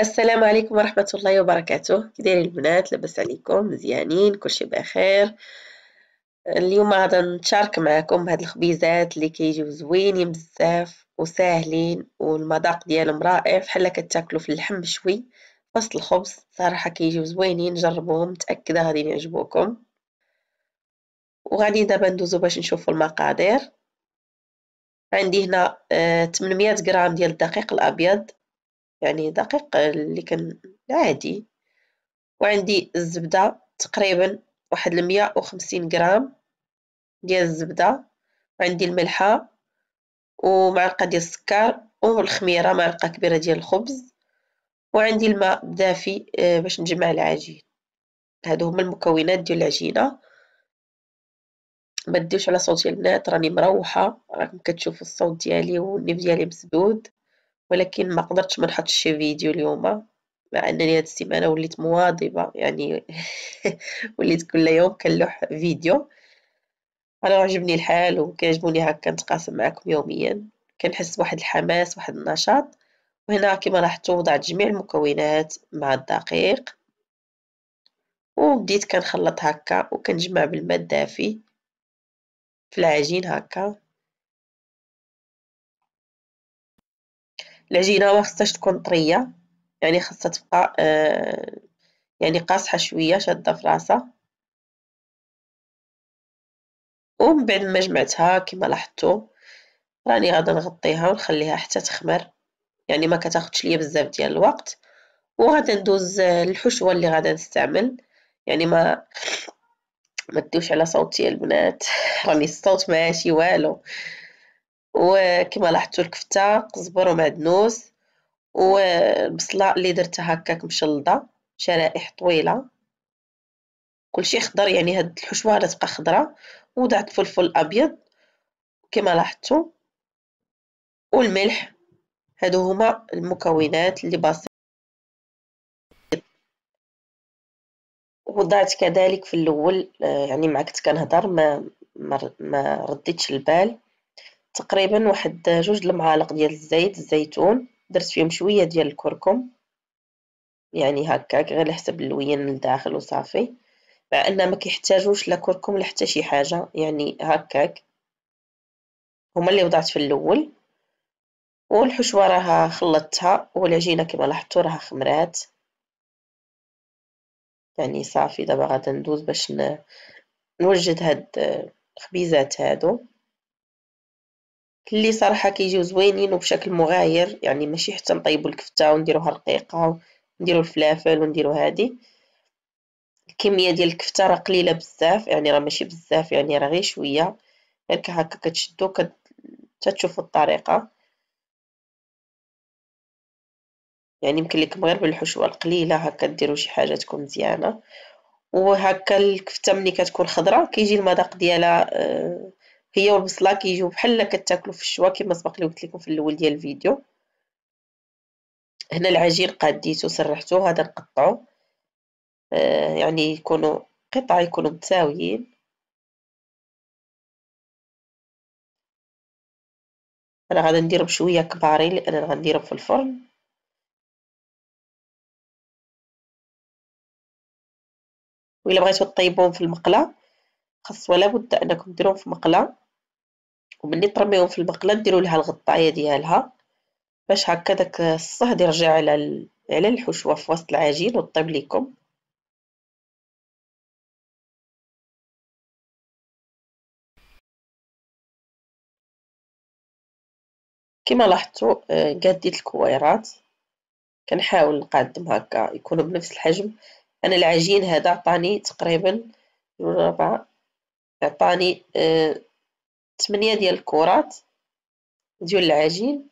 السلام عليكم ورحمة الله وبركاته كدير البنات لبس عليكم مزيانين كلشي بخير اليوم غادي نتشارك معكم هاد الخبيزات اللي كيجيو زوينين بزاف وساهلين والمذاق ديالهم رائع بحال كتاكلو في اللحم مشوي وسط الخبز صراحه كيجيو زوينين جربوهم متاكده غادي يعجبوكم وغادي دابا ندوزو باش نشوفو المقادير عندي هنا 800 آه، غرام ديال الدقيق الابيض يعني دقيق اللي كان عادي وعندي الزبدة تقريبا واحد المية وخمسين غرام ديال الزبدة وعندي الملحة ومعلقة ديال السكر والخميرة معلقة كبيرة ديال الخبز وعندي الماء دافي آه، باش نجمع العجين هادو هما المكونات ديال العجينة ما على صوتي البنات راني مروحة راكم كتشوفوا الصوت ديالي والنيف ديالي مسدود ولكن ما قدرتش ما نحطش شي فيديو اليوم مع انني هاد السيمانه وليت مواظبه يعني وليت كل يوم كنلوح فيديو انا عجبني الحال وكيعجبوني هكا نتقاسم معكم يوميا كنحس بواحد الحماس واحد النشاط وهنا كما لاحظتوا وضعت جميع المكونات مع الدقيق وبديت كنخلط هكا وكنجمع بالماء الدافي في العجين هكا العجينه ما خصهاش تكون طريه يعني خصها تبقى آه يعني قاصحه شويه شاده في راسها ومن بعد ما جمعتها كما لاحظتوا راني غادا نغطيها ونخليها حتى تخمر يعني ما كتاخدش ليا بزاف ديال الوقت وغادا ندوز آه، الحشوه اللي غادا نستعمل يعني ما ما تدوش على صوتي البنات راني الصوت ماشي والو وكما لاحظتوا الكفته قزبر ومعدنوس والبصله اللي درتها هكاك مشلضه شرائح طويله كلشي خضر يعني هاد الحشوه غتبقى خضره وضعت فلفل ابيض كما لاحظتوا والملح هادو هما المكونات اللي بسيطه وضعت كذلك في الاول آه، يعني معك كنهضر ما ما رديتش البال تقريبا واحد جوج المعالق ديال الزيت الزيتون درت فيهم شويه ديال الكركم يعني هكاك غير حسب اللوين من الداخل وصافي مع ان ما كيحتاجوش لا كركم لا حتى شي حاجه يعني هكاك هما اللي وضعت في الاول والحشوه راها خلطتها والعجينه كما لاحظتوا راها خمرات يعني صافي دابا غادا ندوز باش نوجد هاد الخبيزات هادو اللي صراحة كيجيو زوينين وبشكل مغاير يعني ماشي حتى نطيبو الكفتة ونديروها رقيقة ونديرو الفلافل ونديرو هادي الكمية ديال الكفتة راه قليلة بزاف يعني راه ماشي بزاف يعني راه غير شوية غير هكا كتشدو تتشوفو الطريقة يعني يمكن ليكم غير بالحشوة القليلة هكا ديرو شي حاجة تكون مزيانة وهكا الكفتة ملي كتكون خضراء كيجي المذاق ديالها آه، هي والبصله كيجيو بحال كتاكلو في الشوا كما سبق لي قلت لكم في الاول ديال الفيديو هنا العجين قديتو سرحتو هذا نقطعو آه يعني يكونوا قطع يكونوا متساويين انا غادي نديرهم شويه كبارين لان غنديرهم في الفرن وإلا بغيتو طيبوهم في المقله خاص ولا بد انكم ديروهم في مقله وملي ترميهم في المقله ديروا لها الغطايه ديالها باش هكا داك الصهد يرجع على على الحشوه في وسط العجين وطيب ليكم كما لاحظتوا آه، قاديت الكويرات كنحاول نقدم هكا يكونوا بنفس الحجم انا العجين هذا عطاني تقريبا جوج ربعة عطاني أه ثمانية ديال الكرات ديال العجين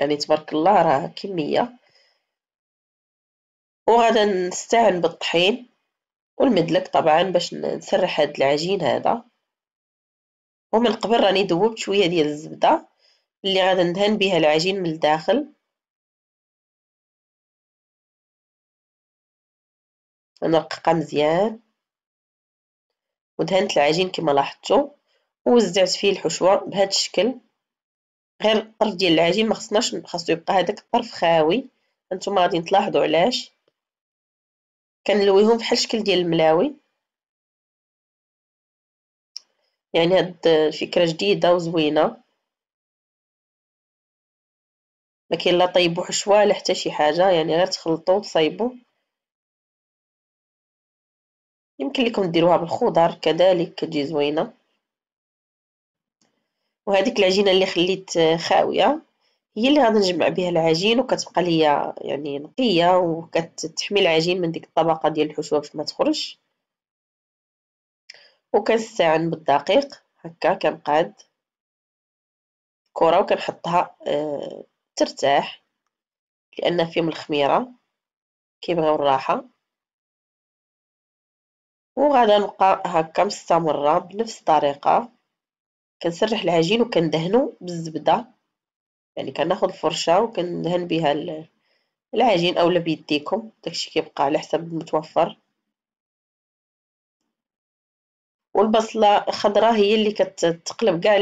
يعني تبارك الله راه كمية وغدا نستعن بالطحين والمدلك طبعا باش نسرح هاد العجين هذا ومن قبل راني ذوبت شويه ديال الزبده اللي غادا ندهن بها العجين من الداخل نرققها مزيان ودهنت العجين كما لاحظتوا ووزعت فيه الحشوه بهذا الشكل غير الطرف ديال العجين ما خصناش خاصو يبقى هذاك الطرف خاوي انتم غادي تلاحظوا علاش كنلويهم بحال الشكل ديال الملاوي يعني هاد فكره جديده وزوينه ما كاين لا طيبوا حشوه لا حتى شي حاجه يعني غير تخلطوا وتصايبوا يمكن لكم ديروها بالخضر كذلك كتجي زوينه وهذيك العجينه اللي خليت آه، خاويه هي اللي غادي نجمع بها العجين وكتبقى ليا يعني نقيه وكتحمي العجين من ديك الطبقه ديال الحشوه باش ما تخرج وكنستعن بالدقيق هكا كنقاد كره وكنحطها آه، ترتاح لان فيهم الخميره كيبغيو الراحه وغادا نبقى هكا مستمره بنفس الطريقه كنسرح العجين وكندهنو بالزبده يعني كناخذ الفرشه وكندهن بها العجين اولا بيديكم داكشي كيبقى على حسب المتوفر والبصله الخضراء هي اللي كتقلب كاع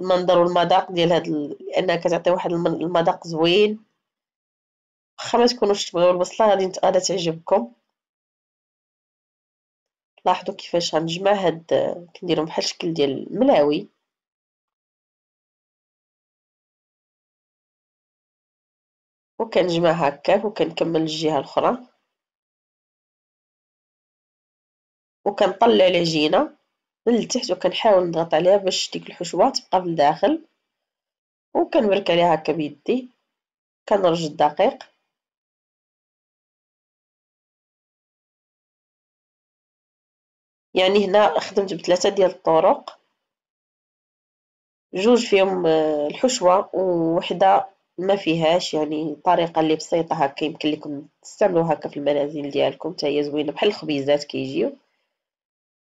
المنظر والمذاق ديال هاد لانها كتعطي واحد المذاق زوين واخا ما تكونوش تبغيو البصله غادي تعجبكم لاحظوا كيفاش غنجمع هاد كنديرهم بحال الشكل ديال الملاوي وكنجمع هكاك وكنكمل الجهه الاخرى وكنطلع العجينه من التحت وكنحاول نضغط عليها باش ديك الحشوه تبقى في الداخل وكنبرك عليها هكا بيدي كنرج الدقيق يعني هنا خدمت بثلاثه ديال الطرق جوج فيهم آه، الحشوه وحدة ما فيهاش يعني طريقه اللي بسيطه هكا يمكن لكم تستعملوها هكا في المنازل ديالكم حتى هي زوينه بحال الخبيزات كيجيو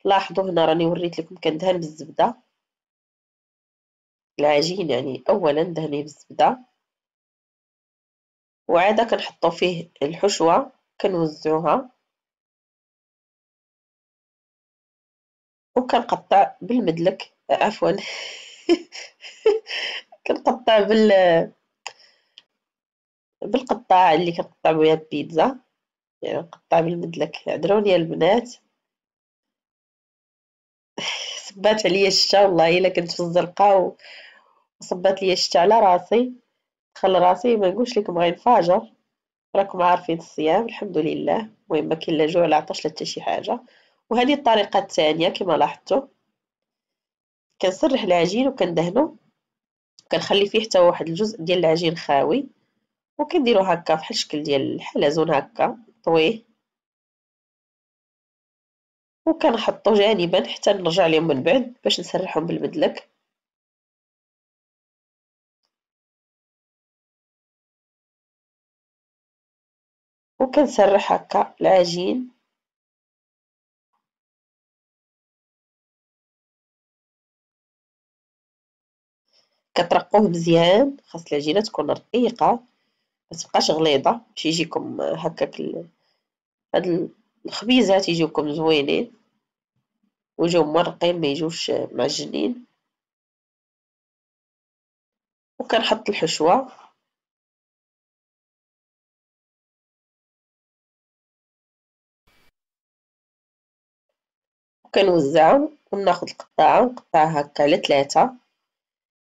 لاحظوا هنا راني وريت لكم كندهن بالزبده العجين يعني اولا دهنيه بالزبده وعاده كنحطو فيه الحشوه كنوزعوها وكنقطع بالمدلك آه، عفوا كنقطع بال بالقطاع اللي كنقطع بها البيتزا يعني نقطع بالمدلك عذروني البنات صبات عليا الشتا والله الا كنت في الزرقاء وصبات لي الشتا على راسي دخل راسي ما نقولش لكم غينفجر راكم عارفين الصيام الحمد لله المهم ما كاين لا جوع لا عطش لا حتى شي حاجه وهذه الطريقة الثانية كما لاحظتوا كنسرح العجين وكندهنو كنخلي فيه حتى واحد الجزء ديال العجين خاوي وكنديرو هكا فحال الشكل ديال الحلزون هكا طويه وكنحطو جانبا حتى نرجع ليهم من بعد باش نسرحهم بالمدلك وكنسرح هكا العجين كترقوه مزيان خاص العجينه تكون رقيقه ما تبقاش غليظه باش يجيكم هكاك ال... هاد الخبيزات يجيوكم زوينين ويجيو مرقين ما يجوش معجنين وكنحط الحشوه وكنوزعو وناخد القطاعه ونقطعها هكا على ثلاثه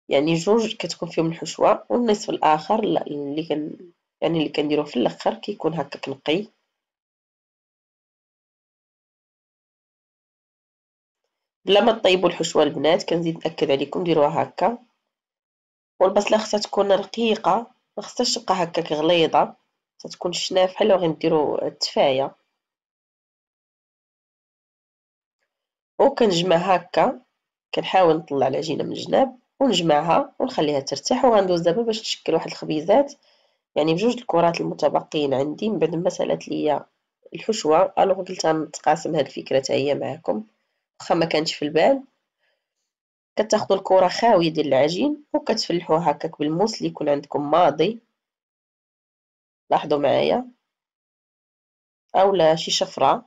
يعني جوج كتكون فيهم الحشوة والنصف الآخر اللي كان يعني اللي كنديرو في الآخر كيكون هكاك نقي بلا ما طيبوا الحشوة البنات كنزيد نأكد عليكم ديروها هكا والبصلة خصها تكون رقيقة ما خصهاش تبقى هكاك غليظة خصها تكون شنافحة لو غنديرو التفاية وكنجمع هكا كنحاول نطلع العجينة من الجناب ونجمعها ونخليها ترتاح وغندوز دابا باش نشكل واحد الخبيزات يعني بجوج الكرات المتبقيين عندي من بعد ما سالات ليا الحشوة الوغ قلت نتقاسم هاد الفكرة حتى هي معاكم واخا ما كانتش في البال كتاخدو الكرة خاوية ديال العجين وكتفلحوها هكاك بالموس اللي يكون عندكم ماضي لاحظوا معايا اولا شي شفرة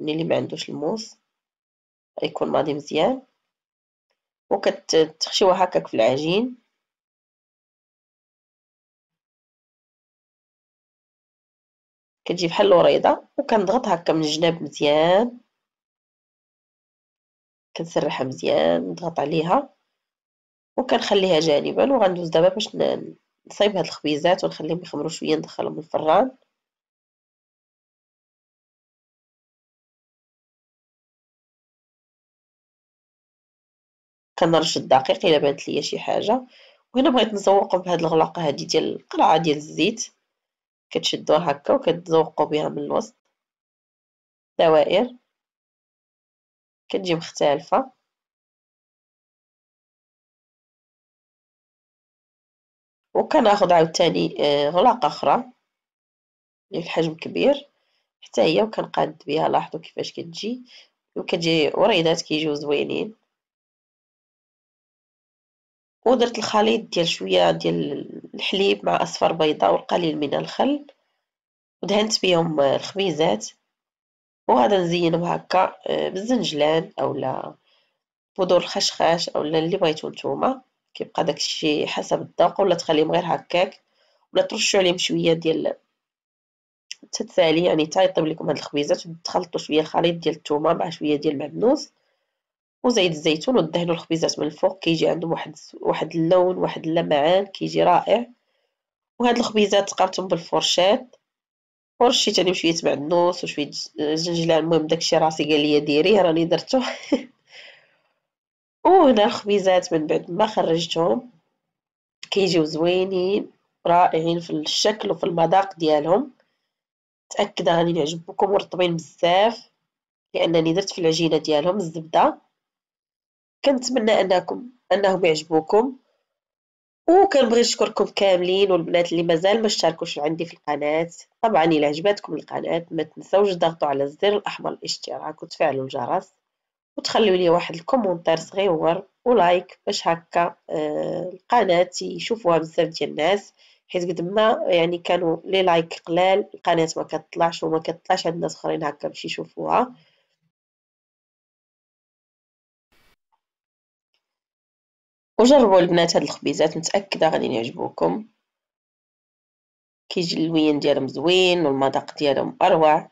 يعني اللي ما عندوش الموس يكون ماضي مزيان وكتخشيوها هكاك في العجين كتجي بحال الوريضه وكنضغط هكا من الجناب مزيان كنسرحها مزيان نضغط عليها وكنخليها جانبا وغندوز دابا باش نصايب هاد الخبيزات ونخليهم يخمروا شويه ندخلهم الفران كنرشد دقيق الا بانت ليا شي حاجه وهنا بغيت نزوقو بهاد الغلاقه هادي ديال القرعه ديال الزيت كتشدوها هكا وكتزوقو بها من الوسط دوائر كتجي مختلفه وكناخذ عاوتاني آه، غلاقه اخرى حجم كبير حتى هي وكنقاد بها لاحظوا كيفاش كتجي وكتجي وريدات كيجيو زوينين ودرت الخليط ديال شويه ديال الحليب مع اصفر بيضه والقليل من الخل ودهنت بهم الخبيزات وهذا نزينهم هكا آه، بالزنجلان اولا بودور الخشخاش اولا اللي بغيتو نتوما كيبقى داكشي حسب الذوق ولا تخليهم غير هكاك ولا ترشوا عليهم شويه ديال تتسالي يعني تا يطيب لكم هاد الخبيزات وتخلطوا شويه الخليط ديال الثومه مع شويه ديال المعدنوس وزيت الزيتون ودهنوا الخبيزات من الفوق كيجي عندهم واحد واحد اللون واحد اللمعان كيجي رائع وهاد الخبيزات تقابتهم بالفرشات ورشيت عليهم شويه معدنوس وشويه جنجله المهم داكشي راسي قال لي ديريه راني درتو وهنا الخبيزات من بعد ما خرجتهم كيجيو زوينين رائعين في الشكل وفي المذاق ديالهم متاكده غادي يعجبكم ورطبين بزاف لانني درت في العجينه ديالهم الزبده كنتمنى انكم انهم يعجبوكم وكنبغي نشكركم كاملين والبنات اللي مازال ما اشتركوش عندي في القناه طبعا الى عجبتكم القناه ما تنسوش تضغطوا على الزر الاحمر الاشتراك وتفعلوا الجرس وتخليوا لي واحد الكومونتير صغير ولايك باش هكا آه القناه يشوفوها بزاف ديال الناس حيت قد ما يعني كانوا لي لايك قلال القناه ما كتطلعش وما كتطلعش عند ناس اخرين هكا باش يشوفوها وجربوا البنات هاد الخبيزات متاكده غادي يعجبوكم كيجي اللوين ديالهم زوين والمذاق ديالهم اروع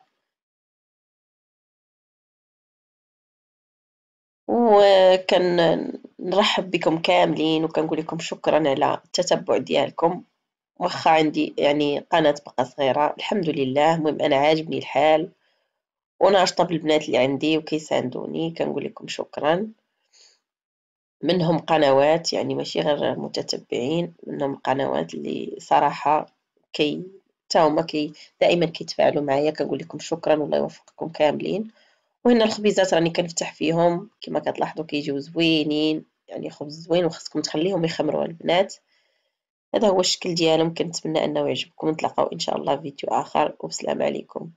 وكان نرحب بكم كاملين وكنقول لكم شكرا على التتبع ديالكم واخا عندي يعني قناه بقى صغيره الحمد لله المهم انا عاجبني الحال وناشطه بالبنات اللي عندي وكيساندوني كنقول لكم شكرا منهم قنوات يعني ماشي غير متتبعين منهم قنوات اللي صراحة كي تاوما هما كي دائما كيتفاعلوا معايا كنقول لكم شكرا والله يوفقكم كاملين وهنا الخبيزات راني كنفتح فيهم كما كتلاحظوا كيجيو زوينين يعني خبز زوين وخصكم تخليهم يخمروا البنات هذا هو الشكل ديالهم كنتمنى انه يعجبكم نتلاقاو ان شاء الله في فيديو اخر والسلام عليكم